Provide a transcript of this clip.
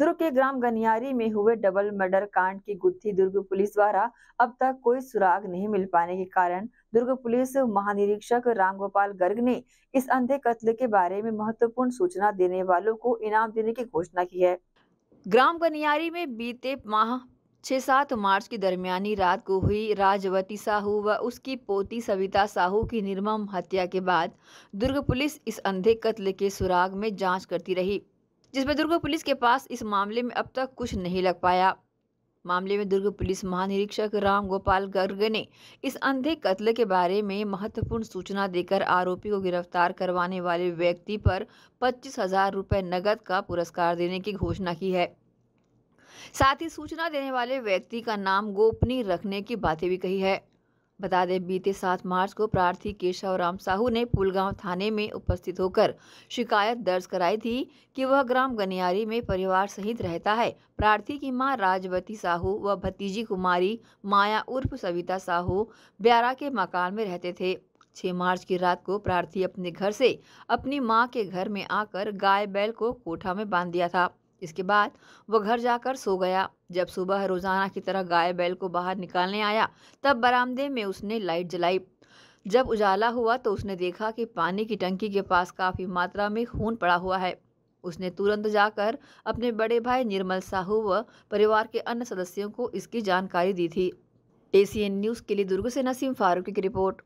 दुर्ग के ग्राम गनियारी में हुए डबल मर्डर कांड की गुत्थी दुर्ग पुलिस द्वारा अब तक कोई सुराग नहीं मिल पाने के कारण दुर्ग पुलिस महानिरीक्षक रामगोपाल गर्ग ने इस अंधे कत्ल के बारे में महत्वपूर्ण सूचना देने वालों को इनाम देने की घोषणा की है ग्राम गनियारी में बीते माह छह सात मार्च की दरमियानी रात को हुई राजवती साहू व उसकी पोती सविता साहू की निर्मम हत्या के बाद दुर्ग पुलिस इस अंधे कत्ल के सुराग में जांच करती रही जिसमें दुर्ग पुलिस के पास इस मामले में अब तक कुछ नहीं लग पाया मामले में दुर्ग पुलिस महानिरीक्षक राम गोपाल गर्ग ने इस अंधे कत्ल के बारे में महत्वपूर्ण सूचना देकर आरोपी को गिरफ्तार करवाने वाले व्यक्ति पर पच्चीस हजार रुपये नकद का पुरस्कार देने की घोषणा की है साथ ही सूचना देने वाले व्यक्ति का नाम गोपनीय रखने की बातें भी कही है बता दें बीते सात मार्च को प्रार्थी केशव राम साहू ने पुलगांव थाने में उपस्थित होकर शिकायत दर्ज कराई थी कि वह ग्राम गनियारी में परिवार सहित रहता है प्रार्थी की मां राजवती साहू व भतीजी कुमारी माया उर्फ सविता साहू ब्यारा के मकान में रहते थे छह मार्च की रात को प्रार्थी अपने घर से अपनी मां के घर में आकर गाय बैल को कोठा में बांध दिया था इसके बाद वह घर जाकर सो गया जब सुबह रोज़ाना की तरह गाय बैल को बाहर निकालने आया तब बरामदे में उसने लाइट जलाई जब उजाला हुआ तो उसने देखा कि पानी की टंकी के पास काफ़ी मात्रा में खून पड़ा हुआ है उसने तुरंत जाकर अपने बड़े भाई निर्मल साहू व परिवार के अन्य सदस्यों को इसकी जानकारी दी थी एसीएन न्यूज़ के लिए दुर्ग से नसीम फारूकी की रिपोर्ट